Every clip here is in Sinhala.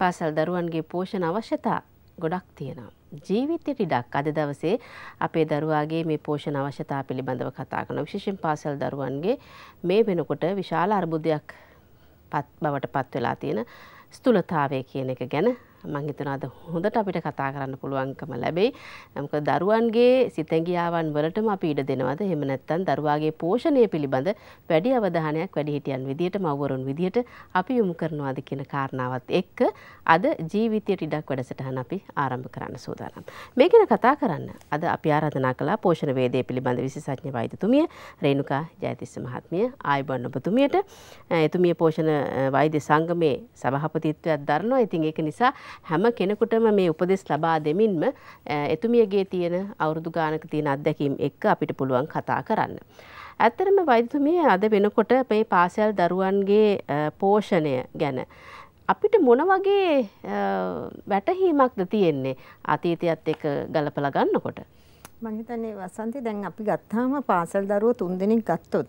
පාසල් දරුවන්ගේ පෝෂණ අවශ්‍යතා ගොඩක් තියෙනවා. ජීවිතයට ඉඩක් අද දවසේ අපේ දරුවාගේ මේ පෝෂණ අවශ්‍යතා පිළිබඳව කතා කරන විශේෂයෙන් පාසල් දරුවන්ගේ මේ වෙනකොට විශාල අර්බුදයක් පත් බවට පත් වෙලා තියෙන ස්තුලතාවය කියන එක ගැන මං හිතනවා අද හොඳට අපිට කතා කරන්න පුළුවන්කම ලැබෙයි. මොකද දරුවන්ගේ සිතැඟියාවන් වලටම අපි ඉඩ දෙනවද? එහෙම නැත්නම් දරුවාගේ පෝෂණය පිළිබඳ වැඩි අවධානයක් වැඩිහිටියන් විදියට මව්වරුන් විදියට අපි යොමු කරනවාද කියන කාරණාවත් එක්ක අද ජීවිතයට ඉඩක් වැඩසටහන අපි ආරම්භ කරන්න සූදානම්. මේ ගැන කතා කරන්න අද අපි ආරාධනා කළා පෝෂණ වේදේ පිළිබඳ විශේෂඥ වෛද්‍යතුමිය රේණුකා ජයතිස්ස මහත්මිය ආයුබෝවන් ඔබතුමියට එතුමිය පෝෂණ වෛද්‍ය සංගමේ සභාපතිත්වයක් දරනවා. ඉතින් ඒක නිසා හැම කෙනෙකුටම මේ උපදෙස් ලබා දෙමින්ම එතුමියගේ තියෙන අවුරුදු ගානක තියෙන අත්දැකීම් එක්ක අපිට පුළුවන් කතා කරන්න. ඇත්තරම වෛද්‍යතුමිය අද වෙනකොට මේ පාසල් දරුවන්ගේ පෝෂණය ගැන අපිට මොන වගේ වැටහීමක්ද තියෙන්නේ අතීතයත් එක්ක ගලපලා ගන්නකොට මං හිතන්නේ වසන්ති දැන් අපි ගත්තාම පාසල් දරුවෝ තුන් දෙනෙක් ගත්තොත්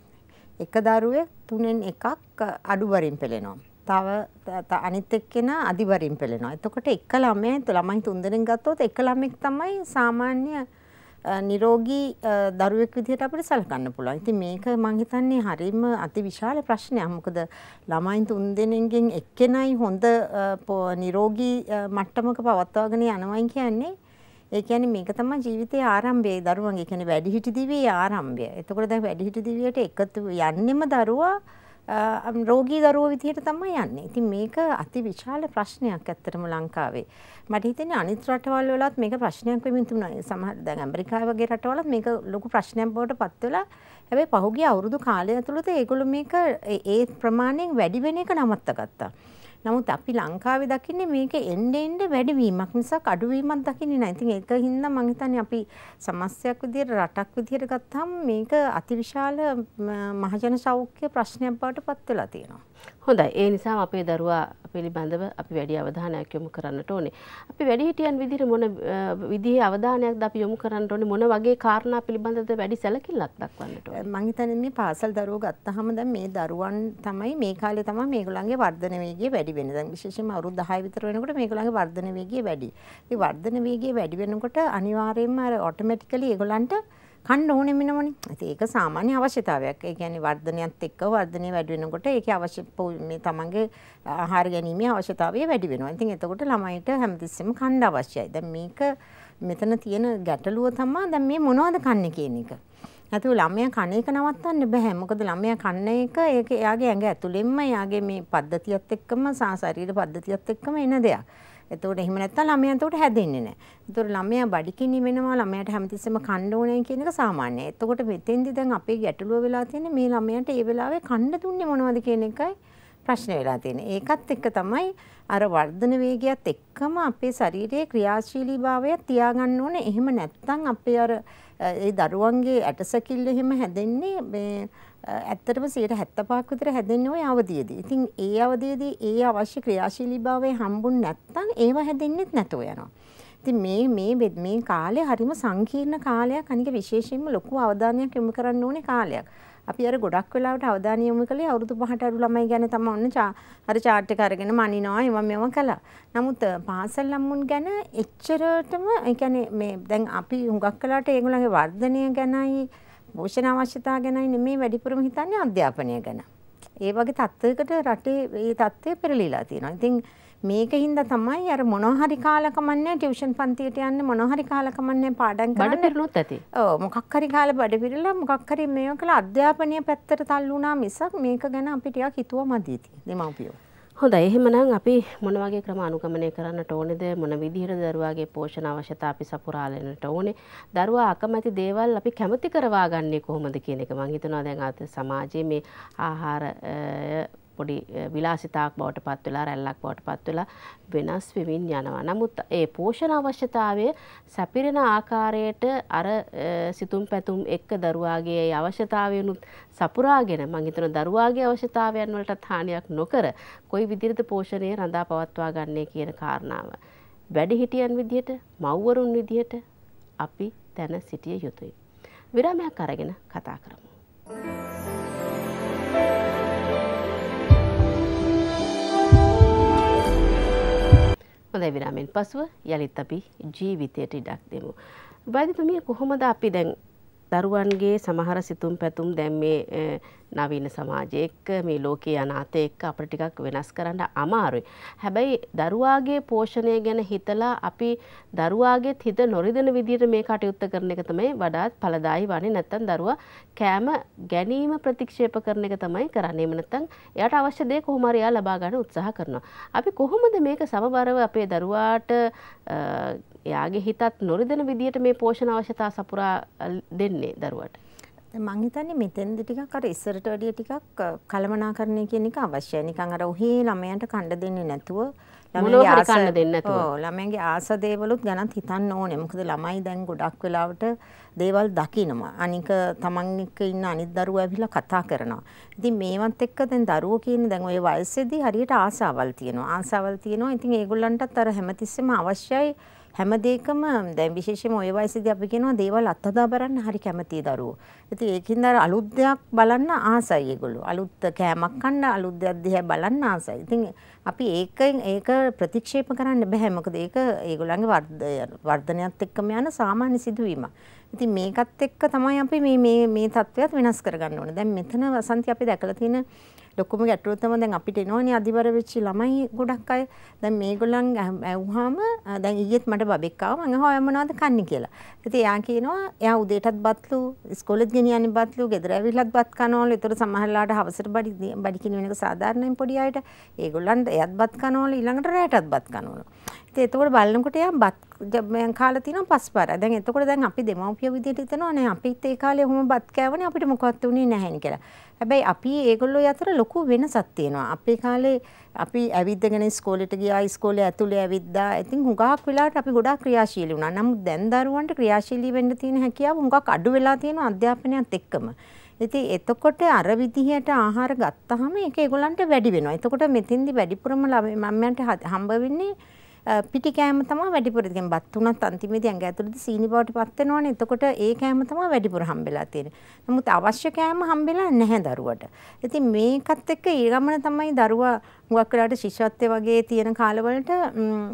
එක දරුවෙක් තුනෙන් එකක් අඩුවරින් පෙළෙනවා තව අනිත් එක්කෙනා අදිවරින් පෙළෙනවා. එතකොට එක ළමයා ළමයි තුන්දෙනෙක් ගත්තොත් එක ළමෙක් තමයි සාමාන්‍ය නිරෝගී දරුවෙක් විදිහට අපිට සැලකන්න පුළුවන්. ඉතින් මේක මම හිතන්නේ හරිම අතිවිශාල ප්‍රශ්නයක්. මොකද ළමයින් තුන්දෙනෙන්ගෙන් එක්කෙනයි හොඳ නිරෝගී මට්ටමක පවත්වාගෙන යනවායි කියන්නේ ඒ කියන්නේ මේක තමයි ජීවිතයේ ආරම්භය. දරුවන්ගේ කියන්නේ වැඩිහිටි දිවියේ ආරම්භය. එතකොට දැන් වැඩිහිටි දිවියට එකතු යන්නෙම දරුවා රෝගී දරුවෝ විදිහට තමයි යන්නේ. ඉතින් මේක අති විශාල ප්‍රශ්නයක් ඇත්තටම ලංකාවේ. මට හිතෙන්නේ අනිත් රටවල් වලත් මේක ප්‍රශ්නයක් වෙමින් තිබුණා. සමහර දැන් ඇමරිකාව වගේ රටවලත් මේක ලොකු ප්‍රශ්නයක් බවට පත් වෙලා හැබැයි පහුගිය අවුරුදු කාලය ඇතුළත ඒගොල්ලෝ මේක ඒ ප්‍රමාණයෙන් වැඩි වෙන එක නවත්ත ගත්තා. නමුත් අපි ලංකාවේ දකින්නේ මේක එන්න එන්න වැඩිවීමක් නිසා අඩුවීමක් දකින්නේ නැහැ. ඉතින් ඒක හින්දා මම හිතන්නේ අපි සමස්තයක් විදියට රටක් විදියට ගත්තාම මේක අතිවිශාල මහජන සෞඛ්‍ය ප්‍රශ්නයක් බවට පත් වෙලා තියෙනවා. හොඳයි. ඒ නිසාම අපේ දරුවා පිළිබඳව අපි වැඩි අවධානයක් යොමු කරන්නට ඕනේ. අපි වැඩිහිටියන් විදිහට මොන විදිහේ අවධානයක්ද අපි යොමු කරන්නට ඕනේ? මොන වගේ කාරණා පිළිබඳවද වැඩි සැලකිල්ලක් දක්වන්නට ඕනේ? මම හිතන්නේ මේ පාසල් දරුවෝ ගත්තාම දැන් මේ දරුවන් තමයි මේ කාලේ තමයි මේගොල්ලන්ගේ වර්ධන වේගය වැඩි වෙන. දැන් විශේෂයෙන්ම අවුරුදු 10 විතර වෙනකොට මේගොල්ලන්ගේ වර්ධන වේගය වැඩි. ඉතින් වර්ධන වේගය වැඩි වෙනකොට අනිවාර්යයෙන්ම අර ඔටෝමැටිකලි ඒගොල්ලන්ට කන්න ඕනේ මෙන්නමනේ. ඉතින් ඒක සාමාන්‍ය අවශ්‍යතාවයක්. ඒ කියන්නේ වර්ධනයත් එක්ක වර්ධනය වැඩි වෙනකොට ඒකේ අවශ්‍ය මේ තමන්ගේ ආහාර ගැනීමේ අවශ්‍යතාවය වැඩි වෙනවා. ඉතින් එතකොට ළමයිට හැමතිස්සෙම කන්න අවශ්‍යයි. දැන් මේක මෙතන තියෙන ගැටලුව තමයි දැන් මේ මොනවද කන්නේ කියන එක. නැතුව ළමයා කන එක නවත්තන්න බෑ. මොකද ළමයා කන එක ඒක එයාගේ ඇඟ ඇතුළෙන්ම එයාගේ මේ පද්ධතියත් එක්කම ශරීර පද්ධතියත් එක්කම එන දෙයක්. එතකොට එහෙම නැත්තම් ළමයා එතකොට හැදෙන්නේ නැහැ. එතකොට ළමයා බඩිකිනි වෙනවා ළමයාට හැමතිස්සෙම කන්න ඕනේ කියන එක සාමාන්‍යයි. එතකොට මෙතෙන්දි දැන් අපේ ගැටලුව වෙලා තියෙන්නේ මේ ළමයාට ඒ වෙලාවේ කන්න දුන්නේ මොනවද කියන එකයි. ප්‍රශ්න වෙලා තියෙන්නේ. ඒකත් එක්ක තමයි අර වර්ධන වේගයත් එක්කම අපේ ශරීරයේ ක්‍රියාශීලීභාවය තියාගන්න ඕනේ. එහෙම නැත්නම් අපේ අර ඒ දරුවන්ගේ ඇටසැකිල්ල එහෙම හැදෙන්නේ මේ ඇත්තටම 75ක් විතර හැදෙන්නේ ওই අවධියේදී. ඉතින් ඒ අවධියේදී ඒ අවශ්‍ය ක්‍රියාශීලීභාවය හම්බුනේ නැත්නම් ඒව හැදෙන්නේත් නැතුව යනවා. ඉතින් මේ මේ මේ කාලේ හරිම සංකීර්ණ කාලයක් අනික විශේෂයෙන්ම ලොකු අවධානයක් යොමු කරන්න ඕනේ කාලයක්. අපි අර ගොඩක් වෙලාවට අවධානය යොමු කළේ අවුරුදු 5ට අඩු ළමයි ගැන තමයි ඔන්න අර චාට් එක අරගෙන මනිනවා ඒවා මේවා කළා. නමුත් පාසල් ළමුන් ගැන එච්චරටම ඒ කියන්නේ මේ දැන් අපි හුඟක් කලාට ඒගොල්ලන්ගේ වර්ධනය ගැනයි පෝෂණ අවශ්‍යතා ගැනයි නෙමෙයි වැඩිපුරම හිතන්නේ අධ්‍යාපනය ගැන. ඒ වගේ තත්ත්වයකට රටේ මේ තත්ත්වය පෙරලීලා තියෙනවා. ඉතින් මේකින්ද තමයි අර මොනෝහරි කාලකමන්නේ ටියුෂන් පන්තියට යන්න මොනෝහරි කාලකමන්නේ පාඩම් කරන්න බඩ පිරලුත් ඇති. ඔව් මොකක් හරි කාලේ බඩ පිරලා මොකක් හරි මේව කළා අධ්‍යාපනය පැත්තට තල්ලු වුණා මිසක් මේක ගැන අපි ටිකක් හිතුවා මදි ඉතින් දෙමව්පියෝ. හොඳයි එහෙමනම් අපි මොන වගේ ක්‍රම අනුගමනය කරන්නට ඕනේද මොන විදිහට දරුවාගේ පෝෂණ අවශ්‍යතා අපි සපුරාලෙන්නට ඕනේ දරුවා අකමැති දේවල් අපි කැමති කරවා ගන්නේ කොහොමද කියන එක මම හිතනවා දැන් අද සමාජයේ මේ ආහාර පොඩි විලාසිතාක් බවට පත් වෙලා රැල්ලක් බවට පත් වෙලා වෙනස් වෙමින් යනවා. නමුත් ඒ පෝෂණ අවශ්‍යතාවය සැපිරෙන ආකාරයට අර සිතුම් පැතුම් එක්ක දරුවාගේ අවශ්‍යතාවයනුත් සපුරාගෙන මං හිතන දරුවාගේ අවශ්‍යතාවයන් වලටත් හානියක් නොකර කොයි විදිහට පෝෂණය රඳා පවත්වා ගන්නේ කියන කාරණාව. වැඩිහිටියන් විදිහට මව්වරුන් විදිහට අපි තැන සිටිය යුතුයි. විරාමයක් අරගෙන කතා කරමු. Thank you. හුස්ම ලැබිලාමෙන් පසුව යළිත් අපි ජීවිතයට ඉඩක් දෙමු. බයිදිතුමිය කොහොමද අපි දැන් දරුවන්ගේ සමහර සිතුම් පැතුම් දැන් මේ නවීන සමාජය එක්ක මේ ලෝකයේ අනාතය එක්ක අපිට ටිකක් වෙනස් කරන්න අමාරුයි. හැබැයි දරුවාගේ පෝෂණය ගැන හිතලා අපි දරුවාගේත් හිත නොරිදෙන විදිහට මේ කටයුත්ත කරන එක තමයි වඩාත් ඵලදායි වන්නේ. නැත්තම් දරුවා කෑම ගැනීම ප්‍රතික්ෂේප කරන එක තමයි කරන්නේ. එහෙම නැත්තම් එයාට අවශ්‍ය දේ කොහොම හරි එයා ලබා ගන්න උත්සාහ කරනවා. අපි කොහොමද මේක සමබරව අපේ දරුවාට එයාගේ හිතත් නොරිදෙන විදිහට මේ පෝෂණ අවශ්‍යතා සපුරා දෙන්නේ දරුවාට? මං හිතන්නේ මෙතෙන්ද ටිකක් අර ඉස්සරට වැඩිය ටිකක් කලමනාකරණය කියන එක අවශ්‍යයි. නිකන් අර ඔහේ ළමයන්ට කණ්ඩ දෙන්නේ නැතුව ළමයිගේ ආස දෙන්නේ නැතුව. ඔව් ළමයන්ගේ ආස දේවලුත් ගැනත් හිතන්න ඕනේ. මොකද ළමයි දැන් ගොඩක් වෙලාවට දේවල් දකිනවා. අනික තමන් එක්ක ඉන්න අනිත් දරුවෝ ඇවිල්ලා කතා කරනවා. ඉතින් මේවත් එක්ක දැන් දරුවෝ කියන්නේ දැන් ওই වයසේදී හරියට ආසාවල් තියෙනවා. ආසාවල් තියෙනවා. ඉතින් ඒගොල්ලන්ටත් අර හැමතිස්සෙම අවශ්‍යයි හැම දෙයකම දැන් විශේෂයෙන්ම ওই වයසේදී අපි කියනවා දේවල් අත්හදා බලන්න හරි කැමති දරුවෝ. ඉතින් ඒකින්ද අර අලුත් දෙයක් බලන්න ආසයි ඒගොල්ලෝ. අලුත් කෑමක් කන්න අලුත් දෙයක් දිහා බලන්න ආසයි. ඉතින් අපි ඒකෙන් ඒක ප්‍රතික්ෂේප කරන්න බෑ. මොකද ඒක ඒගොල්ලන්ගේ වර්ධනයත් එක්කම යන සාමාන්‍ය සිදුවීමක්. ඉතින් මේකත් එක්ක තමයි අපි මේ මේ මේ தத்துவයත් වෙනස් කරගන්න ඕනේ. දැන් මෙතන වසන්ති අපි දැකලා තියෙන ලොකුම ගැටලුව තමයි දැන් අපිට එනවනේ අධිවර වෙච්ච ළමයි ගොඩක් අය. දැන් මේගොල්ලන් ඇව්වහම දැන් ඊයේත් මට බබෙක් ආවා මම හොය මොනවද කන්නේ කියලා. ඉතින් එයා කියනවා එයා උදේටත් බත්ලු, ඉස්කෝලෙත් ගෙනියන්නේ බත්ලු, ගෙදර ඇවිල්ලත් බත් කනවලු. ඒතර සමහරලාට හවසට බඩි බඩි කිනු වෙන එක සාධාරණයි පොඩි අයට. ඒගොල්ලන්ට එයත් බත් කනවලු, ඊළඟට රැයටත් බත් කනවලු. ඉතින් එතකොට බලනකොට යා බත් මං කාලා තියෙනවා පස් පාර. දැන් එතකොට දැන් අපි දෙමව්පිය විදිහට හිතනවා නේ අපිත් ඒ කාලේ ඔහොම බත් කෑවනේ අපිට මොකවත් උනේ නැහැනේ කියලා. හැබැයි අපි ඒගොල්ලෝ අතර ලොකු වෙනසක් තියෙනවා. අපේ කාලේ අපි ඇවිද්දගෙන ඉස්කෝලේට ගියා ඉස්කෝලේ ඇතුලේ ඇවිද්දා. ඉතින් හුඟක් වෙලාවට අපි ගොඩාක් ක්‍රියාශීලී වුණා. නමුත් දැන් දරුවන්ට ක්‍රියාශීලී වෙන්න තියෙන හැකියාව හුඟක් අඩු වෙලා තියෙනවා අධ්‍යාපනයත් එක්කම. ඉතින් එතකොට අර විදිහට ආහාර ගත්තාම ඒක ඒගොල්ලන්ට වැඩි වෙනවා. එතකොට මෙතෙන්දි වැඩිපුරම ළමයන්ට හම්බ වෙන්නේ පිටි කෑම තමයි වැඩිපුර ඉතින් බත් උනත් අන්තිමේදී ඇඟ ඇතුළේදී සීනි බවට පත් වෙනවනේ. එතකොට ඒ කෑම තමයි වැඩිපුර හම්බෙලා තියෙන්නේ. නමුත් අවශ්‍ය කෑම හම්බෙලා නැහැ දරුවට. ඉතින් මේකත් එක්ක ඊගමන තමයි දරුවා හුඟක් වෙලාට ශිෂ්‍යත්වයේ වගේ තියෙන කාලවලට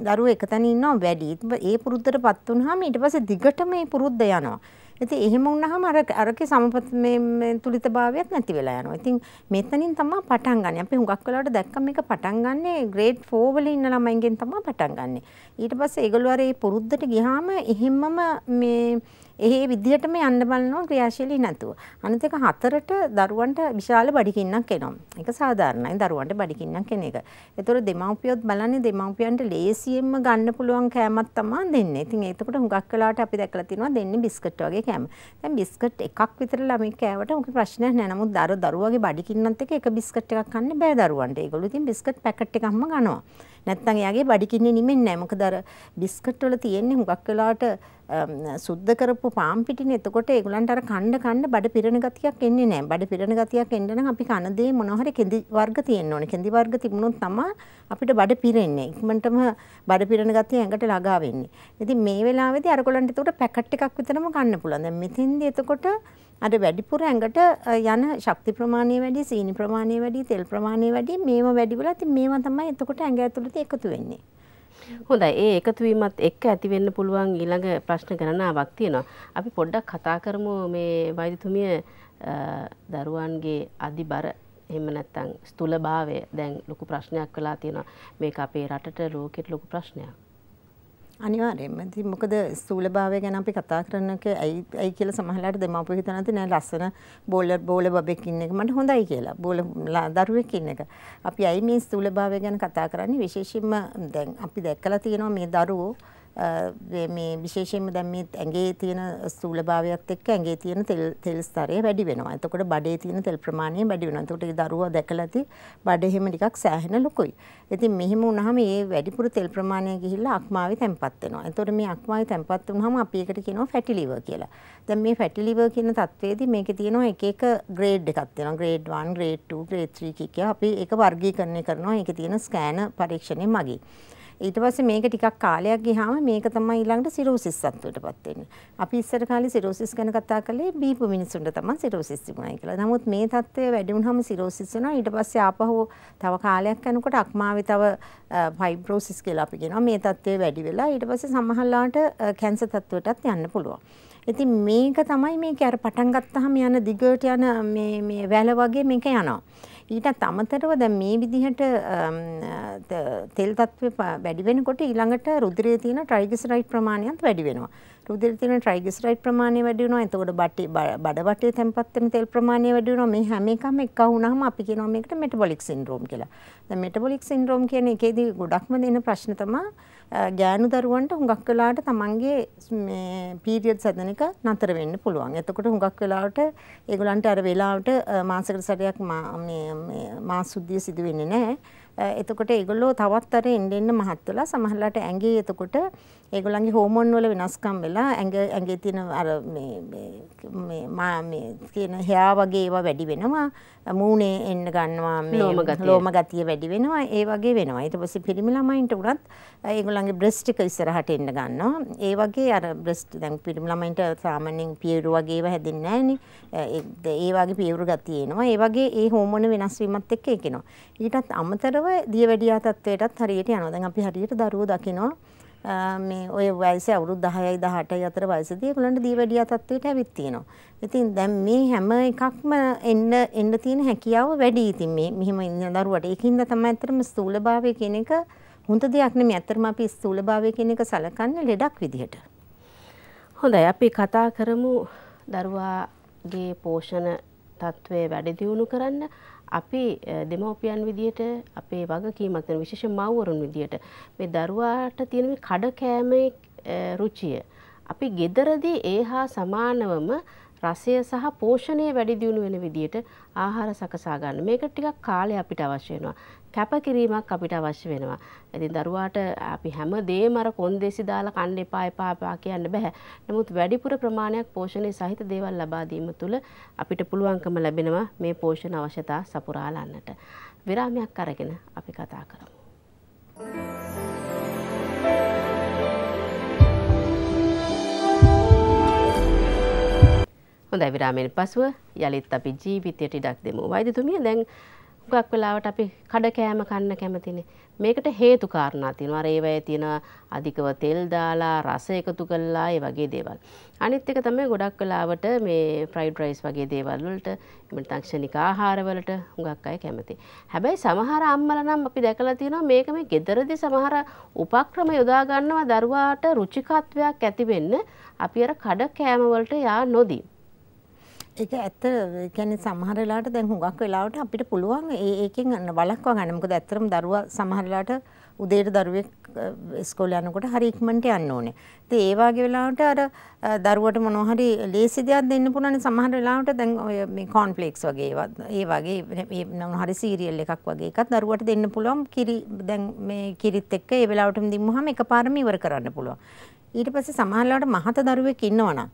දරුවෝ එකතන ඉන්නවා වැඩි. ඒ පුරුද්දටපත් වුනහම ඊට පස්සේ දිගටම මේ පුරුද්ද යනවා. ඉතින් එහෙම වුණාම අර අරකේ සමපත මේ තුලිත භාවයක් නැති වෙලා යනවා. ඉතින් මෙතනින් තමයි පටන් ගන්න. අපි හුඟක් වෙලාවට දැක්ක මේක පටන් ගන්නෙ ග්‍රේඩ් 4 වල ඉන්න ළමයින්ගෙන් තමයි පටන් ගන්නෙ. ඊට පස්සේ ඒගොල්ලෝ අර ඒ පුරුද්දට ගියාම එහෙම්මම මේ ඒ විදිහටම යන්න බලනවා ක්‍රියාශීලී නැතුව. අනිත් එක හතරට දරුවන්ට විශාල බඩිකින්නක් එනවා. ඒක සාධාරණයි දරුවන්ට බඩිකින්නක් එන එක. ඒතර දෙමව්පියොත් බලන්නේ දෙමව්පියන්ට ලේසියෙන්ම ගන්න පුළුවන් කෑමක් තමයි දෙන්නේ. ඉතින් ඒකට හුඟක් වෙලාවට අපි දැකලා තියෙනවා දෙන්නේ බිස්කට් වගේ කෑම. දැන් බිස්කට් එකක් විතර ළමයි කෑවට මොකද ප්‍රශ්නයක් නැහැ. නමුත් දර දරුවාගේ බඩිකින්නත් එක්ක එක බිස්කට් එකක් කන්න බෑ දරුවන්ට. ඒගොල්ලෝ ඉතින් බිස්කට් පැකට් එකක්ම ගන්නවා. නැත්තම් එයාගේ බඩිකින්නේ නිමෙන්නේ නැහැ. මොකද අර බිස්කට් වල තියෙන්නේ හුඟක් වෙලාවට සුද්ධ කරපු පාම්පිටිනේ එතකොට ඒගොල්ලන්ට අර කණ්ඩ කණ්ඩ බඩ පිරෙන ගතියක් එන්නේ නැහැ. බඩ පිරෙන ගතියක් එන්න නම් අපි කනදේ මොනවා හරි කෙඳි වර්ග තියෙන්න ඕනේ. කෙඳි වර්ග තිබුණොත් තමයි අපිට බඩ පිරෙන්නේ. ඉක්මනටම බඩ පිරෙන ගතිය ඇඟට ළගා වෙන්නේ. ඉතින් මේ වෙලාවේදී අරගොල්ලන්ට එතකොට පැකට් එකක් විතරම ගන්න පුළුවන්. දැන් මෙතෙන්දී එතකොට අර වැඩිපුර ඇඟට යන ශක්ති ප්‍රමාණය වැඩි, සීනි ප්‍රමාණය වැඩි, තෙල් ප්‍රමාණය වැඩි, මේවා වැඩි වෙලා ඉතින් මේවා තමයි එතකොට ඇඟ ඇතුළත එකතු වෙන්නේ. හොඳයි ඒ එකතුවීමත් එක්ක ඇතිවෙන්න පුළුවන් ඊළඟ ප්‍රශ්න ගණනාවක් තියෙනවා. අපි පොඩ්ඩක් කතා කරමු මේ වෛද්‍යතුමිය දරුවන්ගේ අධිබර එහෙම නැත්නම් ස්තුලභාවය දැන් ලොකු ප්‍රශ්නයක් වෙලා තියෙනවා. මේක අපේ රටට ලෝකෙට ලොකු ප්‍රශ්නයක්. අනිවාර්යෙන්ම. ඉතින් මොකද ස්ථූලභාවය ගැන අපි කතා කරනක ඇයි ඇයි කියලා සමහරලාට දෙමාපියෝ හිතන නැති නෑ ලස්සන බෝලර් බෝල බබෙක් ඉන්න එක මට හොඳයි කියලා. බෝල දරුවෙක් ඉන්න එක. අපි ඇයි මේ ස්ථූලභාවය ගැන කතා කරන්නේ විශේෂයෙන්ම දැන් අපි දැක්කලා තියෙනවා මේ දරුවෝ මේ විශේෂයෙන්ම දැන් මේ ඇඟේ තියෙන ස්ථූලභාවයත් එක්ක ඇඟේ තියෙන තෙල් තෙල් ස්තරය වැඩි වෙනවා. එතකොට බඩේ තියෙන තෙල් ප්‍රමාණය වැඩි වෙනවා. එතකොට ඒ දරුවා දැකලා ඇති බඩ එහෙම ටිකක් සෑහෙන ලොකුයි. ඉතින් මෙහෙම වුණාම මේ වැඩිපුර තෙල් ප්‍රමාණය ගිහිල්ලා අක්මාවේ තැම්පත් වෙනවා. එතකොට මේ අක්මාවේ තැම්පත් වුණාම අපි ඒකට කියනවා ෆැටි ලිවර් කියලා. දැන් මේ ෆැටි ලිවර් කියන தത്വෙදි මේකේ තියෙනවා එක එක ග්‍රේඩ් එකක් තියෙනවා. ග්‍රේඩ් 1, ග්‍රේඩ් 2, ග්‍රේඩ් 3 කිය අපි ඒක වර්ගීකරණය කරනවා. ඒකේ තියෙන ස්කෑන පරීක්ෂණය මගින්. ඊට පස්සේ මේක ටිකක් කාලයක් ගියාම මේක තමයි ඊළඟට සිරෝසිස් සත්වයටපත් වෙන්නේ. අපි ඉස්සර කාලේ සිරෝසිස් ගැන කතා කළේ බීපු මිනිසුන්ට තමයි සිරෝසිස් තිබුණා කියලා. නමුත් මේ තත්ත්වය වැඩි වුණාම සිරෝසිස් වෙනවා. ඊට පස්සේ ආපහු තව කාලයක් යනකොට අක්මාවේ තව ෆයිබ්‍රෝසිස් කියලා අපි කියනවා. මේ තත්ත්වය වැඩි වෙලා ඊට පස්සේ සමහරලාට කැන්සර් තත්ත්වයටත් යන්න පුළුවන්. ඉතින් මේක තමයි මේක අර පටන් ගත්තාම යන දිගට යන මේ මේ වැල වගේ මේක යනවා. ඊටත් අමතරව දැන් මේ විදිහට තෙල් තත්ත්වය වැඩි වෙනකොට ඊළඟට රුධිරයේ තියෙන ට්‍රයිග්ලිසරයිඩ් ප්‍රමාණයත් වැඩි වෙනවා. රුධිරේ තියෙන ට්‍රයිග්ලිසරයිඩ් ප්‍රමාණය වැඩි වෙනවා. එතකොට බටේ බඩ වටේ තැම්පත් වෙන තෙල් ප්‍රමාණය වැඩි වෙනවා. මේ හැම එකම එක වුණාම අපි කියනවා මේකට මෙටබොලික් සින්ඩ්‍රෝම් කියලා. දැන් මෙටබොලික් සින්ඩ්‍රෝම් කියන එකේදී ගොඩක්ම දෙන ප්‍රශ්න තමයි ගෑනු දරුවන්ට හුඟක් වෙලාවට තමන්ගේ මේ පීරියඩ්ස් හදන එක නතර වෙන්න පුළුවන්. එතකොට හුඟක් වෙලාවට ඒගොල්ලන්ට අර වෙලාවට මාසයකට සැරයක් මේ මාස සුද්ධිය සිදු වෙන්නේ නැහැ. එතකොට ඒගොල්ලෝ තවත් අර එන්න එන්න මහත් වෙලා සමහරලාට ඇඟේ එතකොට ඒගොල්ලන්ගේ හෝමෝන් වල වෙනස්කම් වෙලා ඇඟ ඇඟේ තියෙන අර මේ මේ මා මේ කියන හැයා වගේ ඒවා වැඩි වෙනවා මූණේ එන්න ගන්නවා මේ ලෝම ගතිය වැඩි වෙනවා ඒ වගේ වෙනවා ඊට පස්සේ පිරිමි ළමයින්ට උනත් ඒගොල්ලන්ගේ බ්‍රෙස්ට් එක ඉස්සරහට එන්න ගන්නවා ඒ වගේ අර බ්‍රෙස්ට් දැන් පිරිමි ළමයින්ට සාමාන්‍යයෙන් පියවුරු වගේ ඒවා හැදෙන්නේ නැහනේ ඒ වගේ පියවුරු ගතිය එනවා ඒ වගේ ඒ හෝමෝන වෙනස් වීමත් එක්ක ඒක එනවා ඊටත් අමතරව දියවැඩියා තත්වයටත් හරියට යනවා දැන් අපි හරියට දරුවෝ දකිනවා මේ ඔය වයස අවුරුදු 10යි 18යි අතර වයසදී ඒගොල්ලන්ට දීවැඩියා තත්ත්වයට ඇවිත් තියෙනවා. ඉතින් දැන් මේ හැම එකක්ම එන්න එන්න තියෙන හැකියාව වැඩි. ඉතින් මේ මෙහෙම ඉන්න දරුවට ඒකින්ද තමයි ඇත්තටම ස්ථූලභාවය කියන එක හොඳ දෙයක් නෙමෙයි. ඇත්තටම අපි ස්ථූලභාවය කියන එක සලකන්නේ ලෙඩක් විදිහට. හොඳයි අපි කතා කරමු දරුවාගේ පෝෂණ තත්ත්වය වැඩි දියුණු කරන්න අපි eh, දෙමව්පියන් විදියට අපේ වගකීමක් තියෙන විශේෂ මව්වරුන් විදියට මේ දරුවාට තියෙන මේ කඩ කෑමේ eh, රුචිය අපි gederදී ඒ හා සමානවම රසය සහ පෝෂණය වැඩි දියුණු වෙන විදිහට ආහාර සකසා ගන්න. මේක ටිකක් කාලය අපිට අවශ්‍ය වෙනවා. කැපකිරීමක් අපිට අවශ්‍ය වෙනවා. ඉතින් දරුවාට අපි හැම දෙයක්ම අර කොන්දේසි දාලා කන්න එපා එපා එපා කියන්න බෑ. නමුත් වැඩිපුර ප්‍රමාණයක් පෝෂණය සහිත දේවල් ලබා දීම තුළ අපිට පුළුවන්කම ලැබෙනවා මේ පෝෂණ අවශ්‍යතා සපුරාලන්නට. විරාමයක් අරගෙන අපි කතා කරමු. හොඳ විරාමෙන් පසුව යළිත් අපි ජීවිතයට ඉඩක් දෙමු. වෛද්‍යතුමිය දැන් හුඟක් වෙලාවට අපි කඩ කෑම කන්න කැමතිනේ. මේකට හේතු කාරණා තියෙනවා. අර ඒවයේ තියෙන අධිකව තෙල් දාලා රස එකතු කළා ඒ වගේ දේවල්. අනිත් එක තමයි ගොඩක් වෙලාවට මේ ෆ්‍රයිඩ් රයිස් වගේ දේවල් වලට එහෙම නැත්නම් ක්ෂණික ආහාර වලට හුඟක් අය කැමති. හැබැයි සමහර අම්මලා නම් අපි දැකලා තියෙනවා මේක මේ gederදී සමහර උපක්‍රම යොදා ගන්නවා දරුවාට රුචිකත්වයක් ඇති වෙන්න අපි අර කඩ කෑම වලට යා නොදී. ඒක ඇත්ත කියන්නේ සමහර වෙලාවට දැන් හුඟක් වෙලාවට අපිට පුළුවන් ඒකෙන් වළක්වා ගන්න. මොකද ඇත්තටම දරුවා සමහර වෙලාවට උදේට දරුවෙක් ඉස්කෝලේ යනකොට හරි ඉක්මනට යන්න ඕනේ. ඉතින් ඒ වගේ වෙලාවට අර දරුවට මොනවා හරි ලේසි දෙයක් දෙන්න පුළුවන් සමහර වෙලාවට දැන් ඔය මේ කෝන්ෆ්ලෙක්ස් වගේ ඒවා ඒ වගේ මොනවා හරි සීරියල් එකක් වගේ එකක් දරුවට දෙන්න පුළුවන් කිරි දැන් මේ කිරිත් එක්ක ඒ වෙලාවටම දින්මුවාම එකපාරම ඉවර කරන්න පුළුවන්. ඊට පස්සේ සමහර වෙලාවට මහත දරුවෙක් ඉන්නවනම්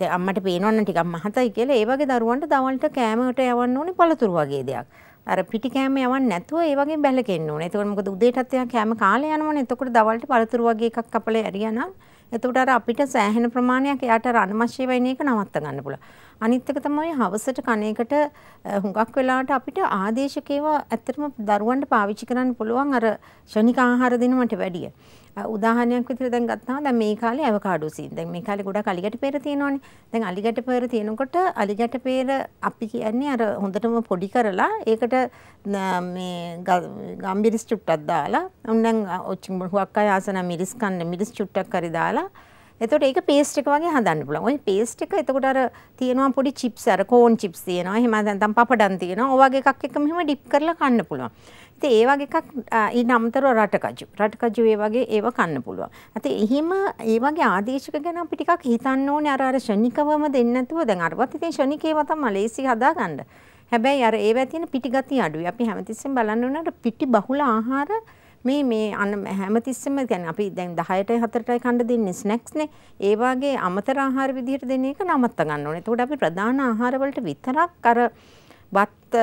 දැන් අම්මට පේනවනම් ටිකක් මහතයි කියලා ඒ වගේ දරුවන්ට දවල්ට කෑමකට යවන්න ඕනේ පළතුරු වගේ දෙයක්. අර පිටි කෑම යවන්න නැතුව ඒ වගේ බැලකෙන්න ඕනේ. එතකොට මොකද උදේටත් එයා කෑම කාලේ යනවනේ. එතකොට දවල්ට පළතුරු වගේ එකක් කපලා ඇරියනම් එතකොට අර අපිට සෑහෙන ප්‍රමාණයක් එයාට අර අනවශ්‍ය වෙන එක නවත්ත ගන්න පුළුවන්. අනිත් එක තමයි හවසට කණේකට හුඟක් වෙලාවට අපිට ආදේශකේව ඇත්තටම දරුවන්ට පාවිච්චි කරන්න පුළුවන් අර ශනික ආහාර දෙනවට වැඩිය. උදාහරණයක් විදිහට දැන් ගත්තාම දැන් මේ කාලේ ඇවකාඩෝ සීන්. දැන් මේ කාලේ ගොඩක් අලිගැට පෙර තියෙනවනේ. දැන් අලිගැට පෙර තියෙනකොට අලිගැට පෙර අපි කියන්නේ අර හොඳටම පොඩි කරලා ඒකට මේ ගම්බිරිස් චුට්ටක් දාලා උන්නම් ඔච්චි හුවක් අය ආසන මිරිස් කන්න මිරිස් චුට්ටක් කරි දාලා එතකොට ඒක පේස්ට් එක වගේ හදන්න පුළුවන්. ওই පේස්ට් එක එතකොට අර තියෙනවා පොඩි චිප්ස් අර කෝන් චිප්ස් තියෙනවා. එහෙම නැත්නම් පපඩම් තියෙනවා. ඔය වගේ එකක් එක්ක මෙහෙම ඩිප් කරලා කන්න පුළුවන්. ඉතින් ඒ වගේ එකක් ඊට අමතරව රටකජු. රටකජු ඒ වගේ ඒව කන්න පුළුවන්. ඉතින් එහිම ඒ වගේ ආදේශක ගැන අපි ටිකක් හිතන්න ඕනේ අර අර ශනිකවම දෙන්නේ නැතුව දැන් අරවත් ඉතින් ශනිකේව තමයි ලේසි හදාගන්න. හැබැයි අර ඒවා තියෙන පිටිගතිය අඩුයි. අපි හැමතිස්සෙම බලන්න ඕනේ අර පිටි බහුල ආහාර මේ මේ අන හැමතිස්සෙම කියන්නේ අපි දැන් 10ට 4ටයි කන්න දෙන්නේ ස්නැක්ස් නේ. ඒ වගේ අමතර ආහාර විදිහට දෙන එක නවත්ත ගන්න ඕනේ. එතකොට අපි ප්‍රධාන ආහාර වලට විතරක් අර බත්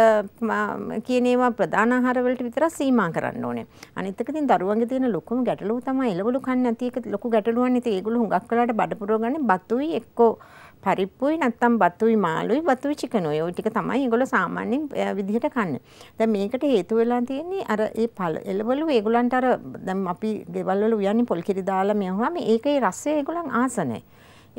කියන ඒවා ප්‍රධාන ආහාර වලට විතරක් සීමා කරන්න ඕනේ. අනිත් එක ඉතින් දරුවන්ගේ තියෙන ලොකුම ගැටලුව තමයි එළවලු කන්නේ නැති එක ලොකු ගැටලුවක්. ඉතින් ඒගොල්ලෝ හුඟක් වෙලාට බඩ පුරවගන්නේ බතුයි එක්කෝ පරිප්පුයි නැත්තම් බතුයි මාළුයි බතුයි චිකනුයි ওই ටික තමයි ඒගොල්ලෝ සාමාන්‍යයෙන් විදිහට කන්නේ. දැන් මේකට හේතු වෙලා තියෙන්නේ අර ඒ පළ එළවලු ඒගොල්ලන්ට අර දැන් අපි ගෙවල් වල උයන්නේ පොල් කිරි දාලා මෙහුවාම ඒකේ රසය ඒගොල්ලන් ආස නැහැ.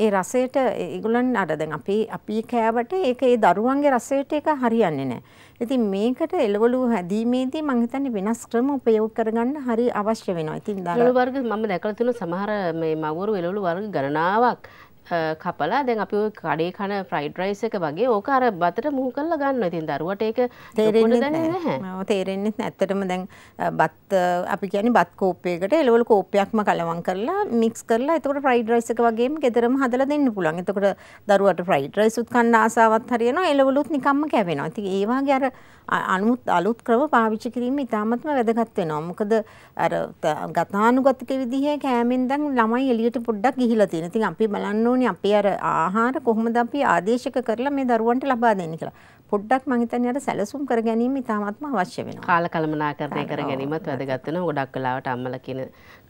ඒ රසයට ඒගොල්ලන් අර දැන් අපි අපි කෑවට ඒක ඒ දරුවන්ගේ රසයට ඒක හරියන්නේ නැහැ. ඉතින් මේකට එළවලු හැදීමේදී මම හිතන්නේ වෙනස් ක්‍රම උපයෝග කරගන්න හරි අවශ්‍ය වෙනවා. ඉතින් දරුවෝ වර්ග මම දැකලා තියෙන සමහර මේ මව්වරු එළවලු වර්ග ගණනාවක් කපලා දැන් අපි කඩේ කන ෆ්‍රයිඩ් රයිස් එක වගේ ඕක අර බතට මුහු කරලා ගන්න. ඉතින් දරුවට ඒක තේරෙන්නේ නැහැ. ඔව් තේරෙන්නේ ඇත්තටම දැන් බත් අපි කියන්නේ බත් කෝප්පයකට එළවලු කෝප්පයක්ම කලවම් කරලා මික්ස් කරලා එතකොට ෆ්‍රයිඩ් රයිස් එක වගේම ගෙදරම හදලා දෙන්න පුළුවන්. එතකොට දරුවට ෆ්‍රයිඩ් රයිස් උත් කන්න ආසාවක් හරියනවා එළවලුත් නිකම්ම කැවෙනවා. ඉතින් ඒ වගේ අර අනුත් අලුත් ක්‍රම පාවිච්චි කිරීම ඉතාමත්ම වැදගත් වෙනවා. මොකද අර ගතානුගතික විදිහේ කෑමෙන් දැන් ළමයි එළියට පොඩ්ඩක් ගිහිලා තියෙනවා. ඉතින් අපි බලන්න ඕනේ අපි අර ආහාර කොහොමද අපි ආදේශක කරලා මේ දරුවන්ට ලබා දෙන්නේ කියලා. පොඩ්ඩක් මං හිතන්නේ අර සැලසුම් කර ගැනීම ඉතාමත්ම අවශ්‍ය වෙනවා. කාල කළමනාකරණය කර ගැනීමත් වැදගත් වෙනවා. ගොඩක් වෙලාවට අම්මලා කියන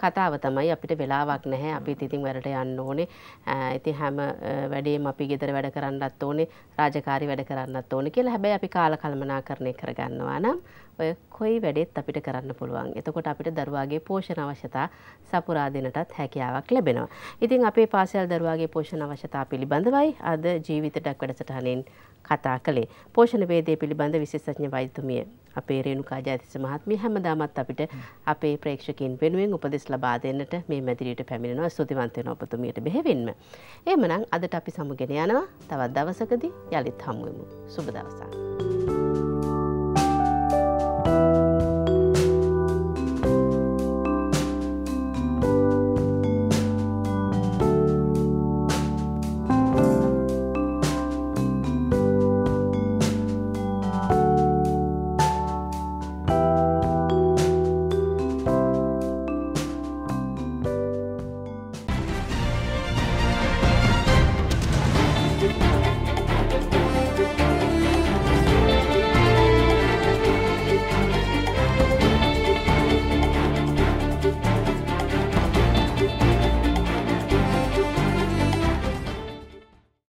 කතාව තමයි අපිට වෙලාවක් නැහැ. අපි ඉතින් වැඩට යන්න ඕනේ. ඉතින් හැම වැඩේම අපි ගෙදර වැඩ කරන්නත් ඕනේ, රාජකාරී වැඩ කරන්නත් ඕනේ කියලා. හැබැයි අපි කාල කළමනාකරණය කරගන්නවා නම් ඔය කොයි වැඩෙත් අපිට කරන්න පුළුවන්. එතකොට අපිට දරුවාගේ පෝෂණ අවශ්‍යතා සපුරා දෙනටත් හැකියාවක් ලැබෙනවා. ඉතින් අපේ පාසල් දරුවාගේ පෝෂණ අවශ්‍යතා පිළිබඳවයි අද ජීවිතයක් වැඩසටහනින් කතා කළේ. පෝෂණ වේදේ පිළිබඳ විශේෂඥ වෛද්‍යතුමිය අපේ රේණුකා ජයතිස්ස මහත්මිය හැමදාමත් අපිට අපේ ප්‍රේක්ෂකයන් වෙනුවෙන් උපදෙස් ලබා දෙන්නට මේ මැදිරියට පැමිණෙනවා. ස්තුතිවන්ත වෙනවා ඔබතුමියට බෙහෙවින්ම. එහෙමනම් අදට අපි සමුගෙන යනවා. තවත් දවසකදී යලිත් හමු වෙමු. සුබ දවසක්.